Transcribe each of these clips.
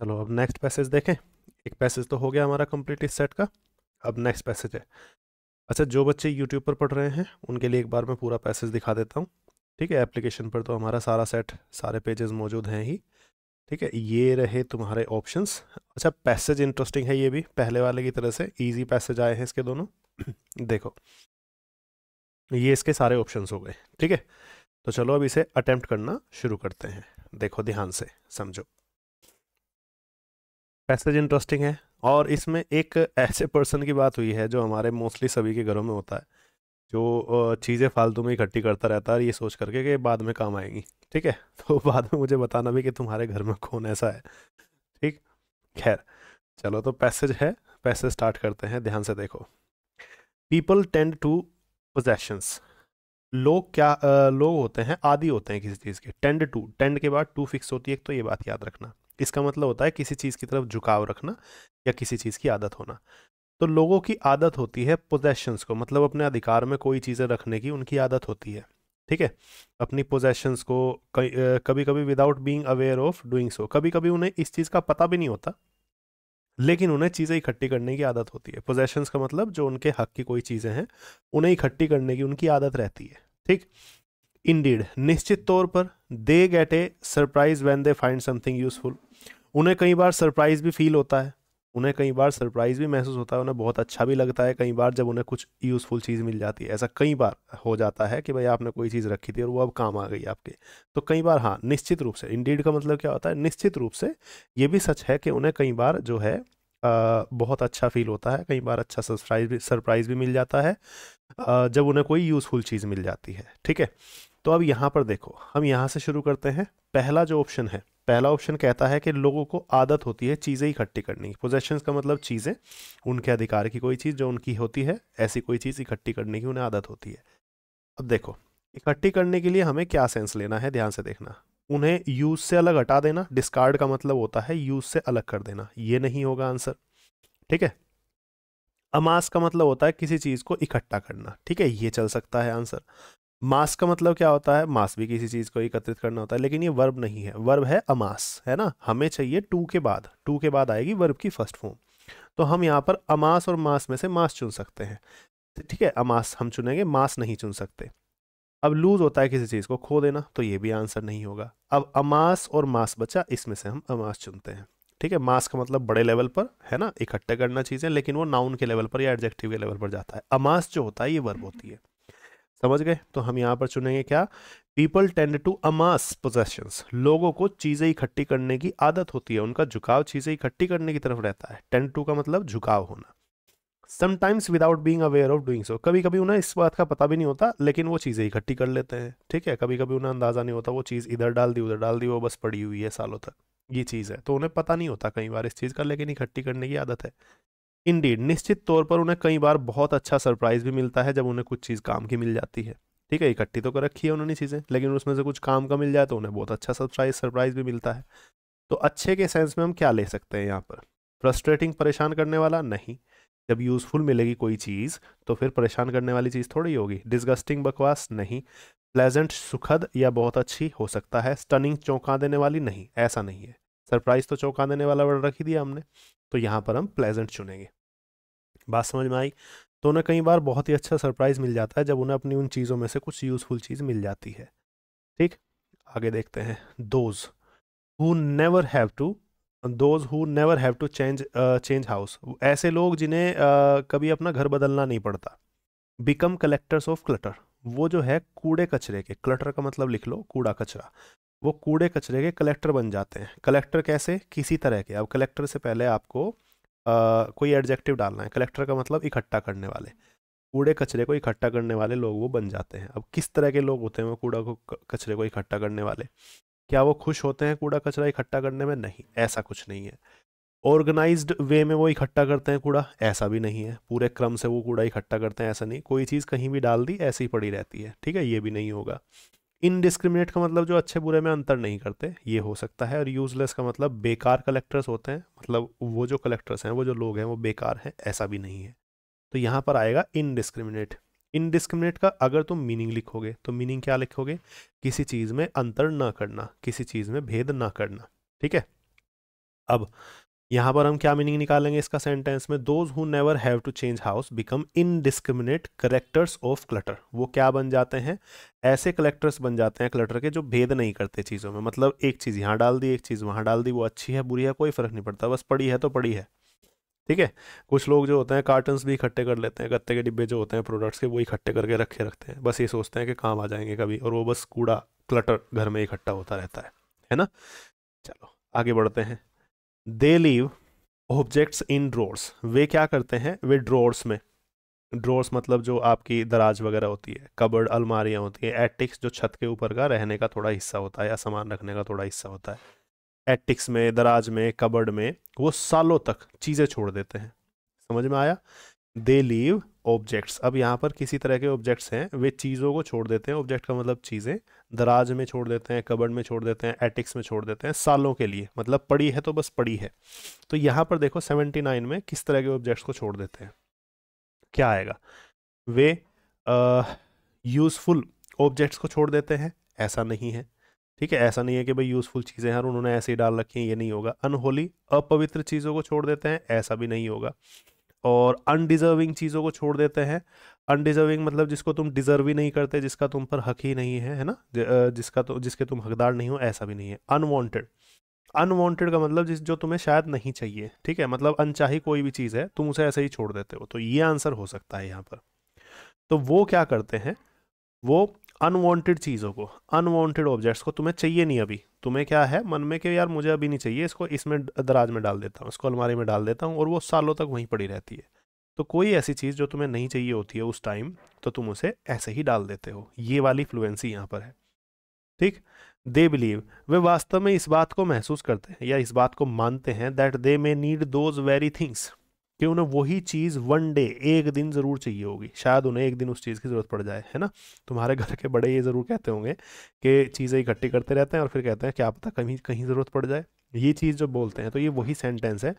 चलो अब next passage देखें एक पैसेज तो हो गया हमारा कंप्लीट इस सेट का अब नेक्स्ट पैसेज है अच्छा जो बच्चे यूट्यूब पर पढ़ रहे हैं उनके लिए एक बार मैं पूरा पैसेज दिखा देता हूँ ठीक है एप्लीकेशन पर तो हमारा सारा सेट सारे पेजेस मौजूद हैं ही ठीक है ये रहे तुम्हारे ऑप्शंस अच्छा पैसेज इंटरेस्टिंग है ये भी पहले वाले की तरह से ईजी पैसेज आए हैं इसके दोनों देखो ये इसके सारे ऑप्शन हो गए ठीक है तो चलो अब इसे अटैम्प्ट करना शुरू करते हैं देखो ध्यान से समझो पैसेज इंटरेस्टिंग है और इसमें एक ऐसे पर्सन की बात हुई है जो हमारे मोस्टली सभी के घरों में होता है जो चीज़ें फालतू में इकट्ठी करता रहता है ये सोच करके कि बाद में काम आएंगी ठीक है तो बाद में मुझे बताना भी कि तुम्हारे घर में कौन ऐसा है ठीक खैर चलो तो पैसेज है पैसेज स्टार्ट करते हैं ध्यान से देखो पीपल टेंड टू पोजेशंस लोग क्या आ, लोग होते हैं आदि होते हैं किसी चीज़ के टेंड टू टेंड के बाद टू फिक्स होती है एक तो ये बात याद रखना इसका मतलब होता है किसी चीज़ की तरफ झुकाव रखना या किसी चीज़ की आदत होना तो लोगों की आदत होती है पोजेशंस को मतलब अपने अधिकार में कोई चीज़ें रखने की उनकी आदत होती है ठीक है अपनी पोजेशंस को कभी कभी without being aware of doing so कभी कभी उन्हें इस चीज़ का पता भी नहीं होता लेकिन उन्हें चीज़ें इकट्ठी करने की आदत होती है पोजेशंस का मतलब जो उनके हक की कोई चीज़ें हैं उन्हें इकट्ठी करने की उनकी आदत रहती है ठीक इंडीड निश्चित तौर पर they get a surprise when they find something useful उन्हें कई बार सरप्राइज भी फील होता है उन्हें कई बार सरप्राइज भी महसूस होता है उन्हें बहुत अच्छा भी लगता है कई बार जब उन्हें कुछ यूज़फुल चीज़ मिल जाती है ऐसा कई बार हो जाता है कि भाई आपने कोई चीज़ रखी थी और वो अब काम आ गई आपके तो कई बार हाँ निश्चित रूप से इंडीड का मतलब क्या होता है निश्चित रूप से ये भी सच है कि उन्हें कई बार जो है आ, बहुत अच्छा फील होता है कई बार अच्छा सरप्राइज भी सरप्राइज भी मिल जाता है आ, जब उन्हें कोई यूज़फुल चीज़ मिल जाती है ठीक है तो अब यहाँ पर देखो हम यहां से शुरू करते हैं पहला जो ऑप्शन है पहला ऑप्शन कहता है कि लोगों को आदत होती है चीज़ें इकट्ठी करने की पोजेशन का मतलब चीज़ें उनके अधिकार की कोई चीज़ जो उनकी होती है ऐसी कोई चीज़ इकट्ठी करने की उन्हें आदत होती है अब देखो इकट्ठी करने के लिए हमें क्या सेंस लेना है ध्यान से देखना उन्हें यूज़ से अलग हटा देना डिस्कार्ड का मतलब होता है यूज़ से अलग कर देना ये नहीं होगा आंसर ठीक है अमास का मतलब होता है किसी चीज़ को इकट्ठा करना ठीक है ये चल सकता है आंसर मास का मतलब क्या होता है मास भी किसी चीज़ को एकत्रित करना होता है लेकिन ये वर्ब नहीं है वर्ब है अमास है ना हमें चाहिए टू के बाद टू के बाद आएगी वर्ब की फर्स्ट फॉर्म तो हम यहाँ पर अमास और मास में से मास चुन सकते हैं ठीक है अमास हम चुनेंगे मास नहीं चुन सकते अब लूज होता है किसी चीज़ को खो देना तो ये भी आंसर नहीं होगा अब अमास और मास बचा इसमें से हम अमास चुनते हैं ठीक है मास का मतलब बड़े लेवल पर है ना इकट्ठे करना चीज़ें लेकिन वो नाउन के लेवल पर या एडजेक्टिव के लेवल पर जाता है अमास जो होता है ये वर्ब होती है समझ गए तो हम यहाँ पर चुनेंगे क्या people tend to amass possession लोगों को चीज़ें इकट्ठी करने की आदत होती है उनका झुकाव चीज़ें इकट्ठी करने की तरफ रहता है टेंड टू का मतलब झुकाव होना sometimes without being aware of doing so कभी कभी उन्हें इस बात का पता भी नहीं होता लेकिन वो चीज़ें इकट्ठी कर लेते हैं ठीक है कभी कभी उन्हें अंदाज़ा नहीं होता वो चीज़ इधर डाल दी उधर डाल दी वो बस पड़ी हुई है सालों तक ये चीज़ है तो उन्हें पता नहीं होता कई बार इस चीज़ का लेकिन इकट्ठी करने की आदत है इंडीड निश्चित तौर पर उन्हें कई बार बहुत अच्छा सरप्राइज भी मिलता है जब उन्हें कुछ चीज़ काम की मिल जाती है ठीक है इकट्ठी तो कर रखी है उन्होंने चीज़ें लेकिन उसमें से कुछ काम का मिल जाए तो उन्हें बहुत अच्छा सरप्राइज सरप्राइज भी मिलता है तो अच्छे के सेंस में हम क्या ले सकते हैं यहाँ पर फ्रस्ट्रेटिंग परेशान करने वाला नहीं जब यूज़फुल मिलेगी कोई चीज़ तो फिर परेशान करने वाली चीज़ थोड़ी होगी डिस्गस्टिंग बकवास नहीं प्लेजेंट सुखद या बहुत अच्छी हो सकता है स्टनिंग चौंका देने वाली नहीं ऐसा नहीं है सरप्राइज तो चौंका देने वाला वर्ड रख ही दिया हमने तो यहाँ पर हम प्लेजेंट चुनेंगे बात समझ में आई तो उन्हें कई बार बहुत ही अच्छा सरप्राइज़ मिल जाता है जब उन्हें अपनी उन चीज़ों में से कुछ यूज़फुल चीज़ मिल जाती है ठीक आगे देखते हैं those who never have to those who never have to change change house ऐसे लोग जिन्हें uh, कभी अपना घर बदलना नहीं पड़ता बिकम कलेक्टर्स ऑफ क्लटर वो जो है कूड़े कचरे के क्लटर का मतलब लिख लो कूड़ा कचरा वो कूड़े कचरे के कलेक्टर बन जाते हैं कलेक्टर कैसे किसी तरह के अब कलेक्टर से पहले आपको आ, कोई एडजेक्टिव डालना है कलेक्टर का मतलब इकट्ठा करने वाले कूड़े कचरे को इकट्ठा करने वाले लोग वो बन जाते हैं अब किस तरह के लोग होते हैं वो कूड़ा को कचरे को इकट्ठा करने वाले क्या वो खुश होते हैं कूड़ा कचरा इकट्ठा करने में नहीं ऐसा कुछ नहीं है ऑर्गेनाइज वे में वो इकट्ठा करते हैं कूड़ा ऐसा भी नहीं है पूरे क्रम से वो कूड़ा इकट्ठा करते हैं ऐसा नहीं कोई चीज़ कहीं भी डाल दी ऐसी पड़ी रहती है ठीक है ये भी नहीं होगा इनडिस्क्रिमिनेट का मतलब जो अच्छे बुरे में अंतर नहीं करते ये हो सकता है और यूजलेस का मतलब बेकार कलेक्टर्स होते हैं मतलब वो जो कलेक्टर्स हैं वो जो लोग हैं वो बेकार हैं ऐसा भी नहीं है तो यहाँ पर आएगा इनडिस्क्रिमिनेट इनडिस्क्रिमिनेट का अगर तुम मीनिंग लिखोगे तो मीनिंग क्या लिखोगे किसी चीज़ में अंतर ना करना किसी चीज़ में भेद ना करना ठीक है अब यहाँ पर हम क्या मीनिंग निकालेंगे इसका सेंटेंस में those who never have to change house become indiscriminate collectors of clutter वो क्या बन जाते हैं ऐसे कलेक्टर्स बन जाते हैं क्लटर के जो भेद नहीं करते चीज़ों में मतलब एक चीज़ यहाँ डाल दी एक चीज़ वहाँ डाल दी वो अच्छी है बुरी है कोई फ़र्क नहीं पड़ता बस पड़ी है तो पड़ी है ठीक है कुछ लोग जो होते हैं कार्टन्स भी इकट्ठे कर लेते हैं गत्ते के डिब्बे जो होते हैं प्रोडक्ट्स के वो इकट्ठे करके रखे रखते हैं बस ये सोचते हैं कि काम आ जाएंगे कभी और वो बस कूड़ा क्लटर घर में इकट्ठा होता रहता है है ना चलो आगे बढ़ते हैं दे लीव ऑब्जेक्ट्स इन ड्रोर्स वे क्या करते हैं वे ड्रोर्स में ड्रोर्स मतलब जो आपकी दराज वगैरह होती है कबर्ड अलमारियाँ होती है एटिक्स जो छत के ऊपर का रहने का थोड़ा हिस्सा होता है या सामान रखने का थोड़ा हिस्सा होता है एटिक्स में दराज में कबर्ड में वो सालों तक चीज़ें छोड़ देते हैं समझ में आया दे लीव ऑब्जेक्ट्स अब यहाँ पर किसी तरह के ऑब्जेक्ट्स हैं वे चीज़ों को छोड़ देते हैं ऑब्जेक्ट का मतलब चीज़ें दराज में छोड़ देते हैं कबड़ में छोड़ देते हैं एटिक्स में छोड़ देते हैं सालों के लिए मतलब पड़ी है तो बस पड़ी है तो यहाँ पर देखो 79 में किस तरह के ऑब्जेक्ट्स को छोड़ देते हैं क्या आएगा वे यूज़फुल ऑब्जेक्ट्स को छोड़ देते हैं ऐसा नहीं है ठीक है ऐसा नहीं है कि भाई यूज़फुल चीज़ें हैं और उन्होंने ऐसे ही डाल रखी हैं ये नहीं होगा अनहोली अपवित्र चीज़ों को छोड़ देते हैं ऐसा भी नहीं होगा और अनडिजर्विंग चीज़ों को छोड़ देते हैं अनडिजर्विंग मतलब जिसको तुम डिजर्व ही नहीं करते जिसका तुम पर हक ही नहीं है है ना जिसका तो जिसके तुम हकदार नहीं हो ऐसा भी नहीं है अनवांटेड अनवांटेड का मतलब जिस जो तुम्हें शायद नहीं चाहिए ठीक है मतलब अनचाही कोई भी चीज़ है तुम उसे ऐसे ही छोड़ देते हो तो ये आंसर हो सकता है यहाँ पर तो वो क्या करते हैं वो अनवांटेड चीज़ों को अनवांटेड ऑब्जेक्ट्स को तुम्हें चाहिए नहीं अभी तुम्हें क्या है मन में कि यार मुझे अभी नहीं चाहिए इसको इसमें दराज में डाल देता हूँ इसको अलमारी में डाल देता हूँ और वो सालों तक वहीं पड़ी रहती है तो कोई ऐसी चीज़ जो तुम्हें नहीं चाहिए होती है उस टाइम तो तुम उसे ऐसे ही डाल देते हो ये वाली फ्लुएंसी यहाँ पर है ठीक दे बिलीव वे वास्तव में इस बात को महसूस करते हैं या इस बात को मानते हैं that they may need those very things कि उन्हें वही चीज़ वन डे एक दिन ज़रूर चाहिए होगी शायद उन्हें एक दिन उस चीज़ की ज़रूरत पड़ जाए है ना तुम्हारे घर के बड़े ये ज़रूर कहते होंगे कि चीज़ें इकट्ठी करते रहते हैं और फिर कहते हैं क्या पता कहीं कहीं ज़रूरत पड़ जाए ये चीज़ जो बोलते हैं तो ये वही सेंटेंस है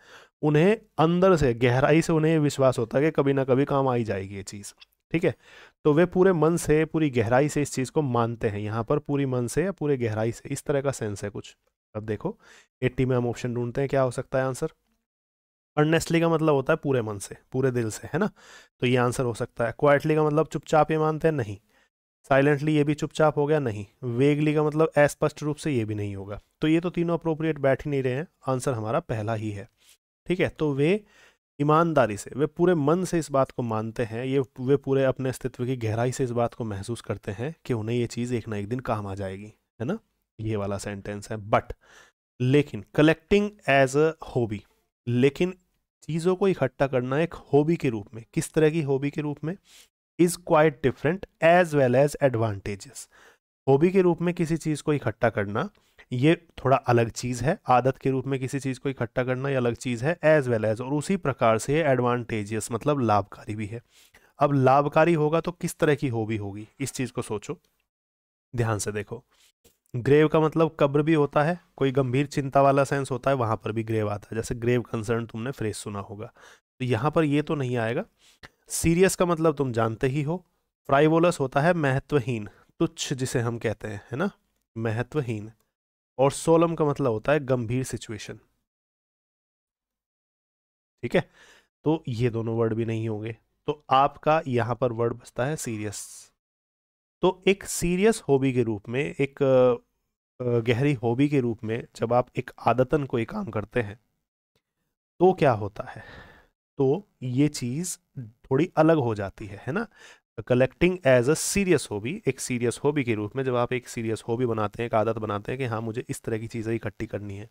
उन्हें अंदर से गहराई से उन्हें विश्वास होता है कि कभी ना कभी काम आई जाएगी ये चीज़ ठीक है तो वे पूरे मन से पूरी गहराई से इस चीज़ को मानते हैं यहाँ पर पूरी मन से या पूरे गहराई से इस तरह का सेंस है कुछ अब देखो एट्टी में हम ऑप्शन ढूंढते हैं क्या हो सकता है आंसर अर्नेस्टली का मतलब होता है पूरे मन से पूरे दिल से है ना तो ये आंसर हो सकता है क्वाइटली का मतलब चुपचाप ये मानते हैं नहीं साइलेंटली ये भी चुपचाप हो गया नहीं वेगली का मतलब अस्पष्ट रूप से ये भी नहीं होगा तो ये तो तीनों अप्रोप्रिएट बैठ ही नहीं रहे हैं आंसर हमारा पहला ही है ठीक है तो वे ईमानदारी से वे पूरे मन से इस बात को मानते हैं ये वे पूरे अपने अस्तित्व की गहराई से इस बात को महसूस करते हैं कि उन्हें ये चीज़ एक ना एक दिन काम आ जाएगी है ना ये वाला सेंटेंस है बट लेकिन कलेक्टिंग एज अ होबी लेकिन चीज़ों को इकट्ठा करना एक हॉबी के रूप में किस तरह की हॉबी के रूप में is quite different as well as advantages hobby के रूप में किसी चीज़ को इकट्ठा करना ये थोड़ा अलग चीज़ है आदत के रूप में किसी चीज़ को इकट्ठा करना ये अलग चीज़ है एज वेल एज और उसी प्रकार से एडवांटेजियस मतलब लाभकारी भी है अब लाभकारी होगा तो किस तरह की हॉबी होगी इस चीज़ को सोचो ध्यान से देखो ग्रेव का मतलब कब्र भी होता है कोई गंभीर चिंता वाला सेंस होता है वहां पर भी ग्रेव आता है जैसे ग्रेव कंसर्न तुमने फ्रेस सुना होगा तो यहाँ पर ये तो नहीं आएगा सीरियस का मतलब तुम जानते ही हो फ्राइवोलस होता है महत्वहीन तुच्छ जिसे हम कहते हैं है ना महत्वहीन और सोलम का मतलब होता है गंभीर सिचुएशन ठीक है तो ये दोनों वर्ड भी नहीं होंगे तो आपका यहां पर वर्ड बचता है सीरियस तो एक सीरियस हॉबी के रूप में एक गहरी हॉबी के रूप में जब आप एक आदतन कोई काम करते हैं तो क्या होता है तो ये चीज़ थोड़ी अलग हो जाती है है ना collecting as a serious hobby एक सीरियस हॉबी के रूप में जब आप एक सीरियस हॉबी बनाते हैं एक आदत बनाते हैं कि हाँ मुझे इस तरह की चीज़ें इकट्ठी करनी है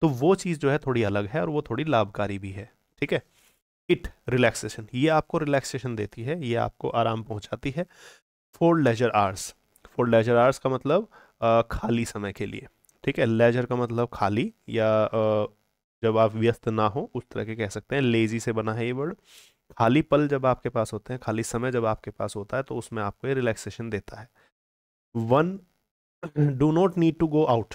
तो वो चीज़ जो है थोड़ी अलग है और वो थोड़ी लाभकारी भी है ठीक है इट रिलैक्सेशन ये आपको रिलैक्सेशन देती है ये आपको आराम पहुंचाती है for leisure hours for leisure hours का मतलब खाली समय के लिए ठीक है लेजर का मतलब खाली या जब आप व्यस्त ना हो उस तरह के कह सकते हैं लेजी से बना है ये वर्ड खाली पल जब आपके पास होते हैं खाली समय जब आपके पास होता है तो उसमें आपको ये रिलैक्सेशन देता है one do not need to go out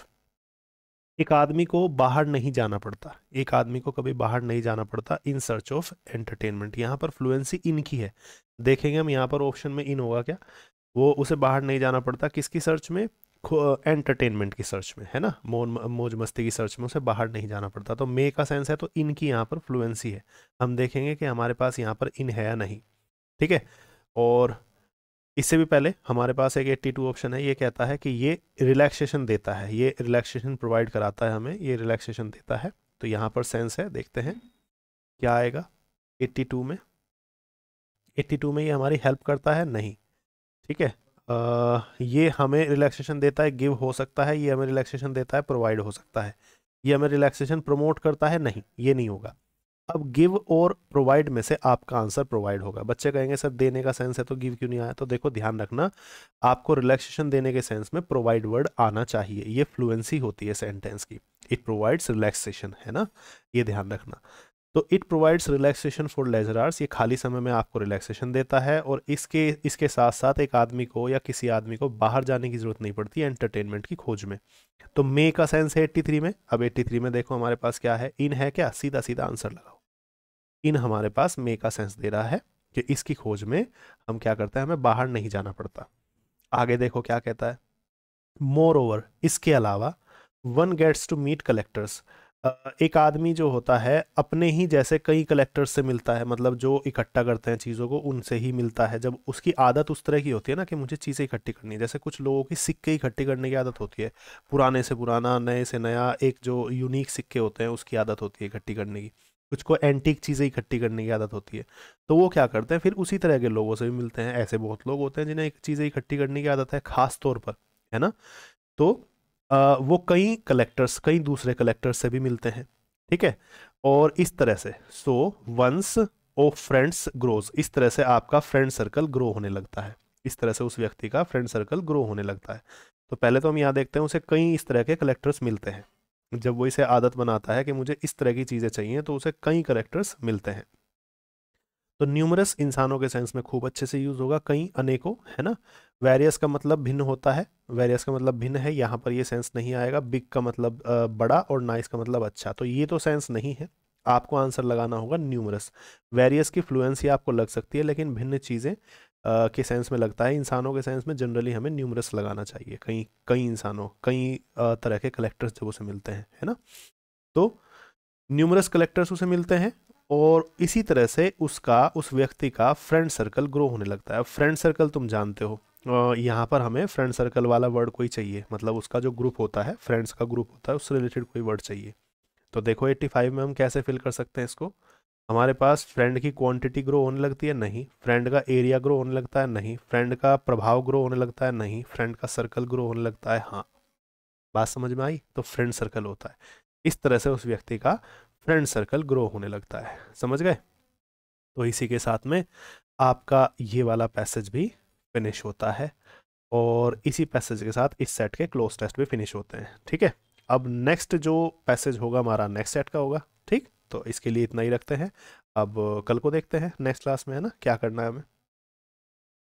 एक आदमी को बाहर नहीं जाना पड़ता एक आदमी को कभी बाहर नहीं जाना पड़ता इन सर्च ऑफ एंटरटेनमेंट यहाँ पर फ्लुएंसी इन की है देखेंगे हम यहाँ पर ऑप्शन में इन होगा क्या वो उसे बाहर नहीं जाना पड़ता किसकी सर्च में एंटरटेनमेंट की सर्च में है ना मौन मौज मस्ती की सर्च में उसे बाहर नहीं जाना पड़ता तो मे का सेंस है तो इन की यहाँ पर फ्लुएंसी है हम देखेंगे कि हमारे पास यहाँ पर इन है या नहीं ठीक है और इससे भी पहले हमारे पास एक 82 ऑप्शन है ये कहता है कि ये रिलैक्सेशन देता है ये रिलैक्सेशन प्रोवाइड कराता है हमें ये रिलैक्सेशन देता है तो यहाँ पर सेंस है देखते हैं क्या आएगा 82 में 82 में ये हमारी हेल्प करता है नहीं ठीक है आ, ये हमें रिलैक्सेशन देता है गिव हो सकता है ये हमें रिलैक्सेशन देता है प्रोवाइड हो सकता है ये हमें रिलैक्सेशन प्रमोट करता है नहीं ये नहीं होगा अब गिव और प्रोवाइड में से आपका आंसर प्रोवाइड होगा बच्चे कहेंगे सर देने का सेंस है तो गिव क्यों नहीं आया तो देखो ध्यान रखना आपको रिलैक्सेशन देने के सेंस में प्रोवाइड वर्ड आना चाहिए ये फ्लुएंसी होती है सेंटेंस की इट प्रोवाइड्स रिलैक्सेशन है ना ये ध्यान रखना तो it provides relaxation for leisure hours ये खाली समय में आपको रिलैक्सेशन देता है और इसके इसके साथ साथ एक आदमी को या किसी आदमी को बाहर जाने की ज़रूरत नहीं पड़ती एंटरटेनमेंट की खोज में तो मे का सेंस है एट्टी थ्री में अब एट्टी थ्री में देखो हमारे पास क्या है इन है क्या सीधा सीधा आंसर लगाओ इन हमारे पास मे का सेंस दे रहा है कि इसकी खोज में हम क्या करते हैं हमें बाहर नहीं जाना पड़ता आगे देखो क्या कहता है मोर ओवर इसके अलावा one gets to meet collectors एक आदमी जो होता है अपने ही जैसे कई कलेक्टर्स से मिलता है मतलब जो इकट्ठा करते हैं चीज़ों को उनसे ही मिलता है जब उसकी आदत उस तरह की होती है ना कि मुझे चीज़ें इकट्ठी करनी है जैसे कुछ लोगों की सिक्के इकट्ठी करने की आदत होती है पुराने से पुराना नए से नया एक जो यूनिक सिक्के होते हैं उसकी आदत होती है इकट्ठी करने की कुछ को एंटीक चीज़ें इकट्ठी करने की आदत होती है तो वो क्या करते हैं फिर उसी तरह के लोगों से भी मिलते हैं ऐसे बहुत लोग होते हैं जिन्हें चीज़ें इकट्ठी करने की आदत है ख़ास तौर पर है ना तो वो कई कलेक्टर्स कई दूसरे कलेक्टर्स से भी मिलते हैं ठीक है और इस तरह से so one's of friends grows इस तरह से आपका फ्रेंड सर्कल ग्रो होने लगता है इस तरह से उस व्यक्ति का फ्रेंड सर्कल ग्रो होने लगता है तो पहले तो हम यहाँ देखते हैं उसे कई इस तरह के कलेक्टर्स मिलते हैं जब वो इसे आदत बनाता है कि मुझे इस तरह की चीज़ें चाहिए तो उसे कई करेक्टर्स मिलते हैं तो न्यूमरस इंसानों के सेंस में खूब अच्छे से यूज होगा कई अनेकों है ना वेरियस का मतलब भिन्न होता है वेरियस का मतलब भिन्न है यहाँ पर ये सेंस नहीं आएगा बिग का मतलब बड़ा और नाइस का मतलब अच्छा तो ये तो सेंस नहीं है आपको आंसर लगाना होगा न्यूमरस वेरियस की फ्लुएंसी आपको लग सकती है लेकिन भिन्न चीज़ें के सेंस में लगता है इंसानों के सेंस में जनरली हमें न्यूमरस लगाना चाहिए कई कई इंसानों कई तरह के कलेक्टर्स जब उसे मिलते हैं है ना तो न्यूमरस कलेक्टर्स उसे मिलते हैं और इसी तरह से उसका उस व्यक्ति का फ्रेंड सर्कल ग्रो होने लगता है फ्रेंड सर्कल तुम जानते हो यहाँ पर हमें फ्रेंड सर्कल वाला वर्ड कोई चाहिए मतलब उसका जो ग्रुप होता है फ्रेंड्स का ग्रुप होता है उससे रिलेटेड कोई वर्ड चाहिए तो देखो 85 में हम कैसे फिल कर सकते हैं इसको हमारे पास फ्रेंड की क्वांटिटी ग्रो होने लगती है नहीं फ्रेंड का एरिया ग्रो होने लगता है नहीं फ्रेंड का प्रभाव ग्रो होने लगता है नहीं फ्रेंड का सर्कल ग्रो होने लगता है हाँ बात समझ में आई तो फ्रेंड सर्कल होता है इस तरह से उस व्यक्ति का फ्रेंड सर्कल ग्रो होने लगता है समझ गए तो इसी के साथ में आपका ये वाला पैसेज भी फिनिश होता है और इसी पैसेज के साथ इस सेट के क्लोज टेस्ट भी फिनिश होते हैं ठीक है अब नेक्स्ट जो पैसेज होगा हमारा नेक्स्ट सेट का होगा ठीक तो इसके लिए इतना ही रखते हैं अब कल को देखते हैं नेक्स्ट क्लास में है ना क्या करना है हमें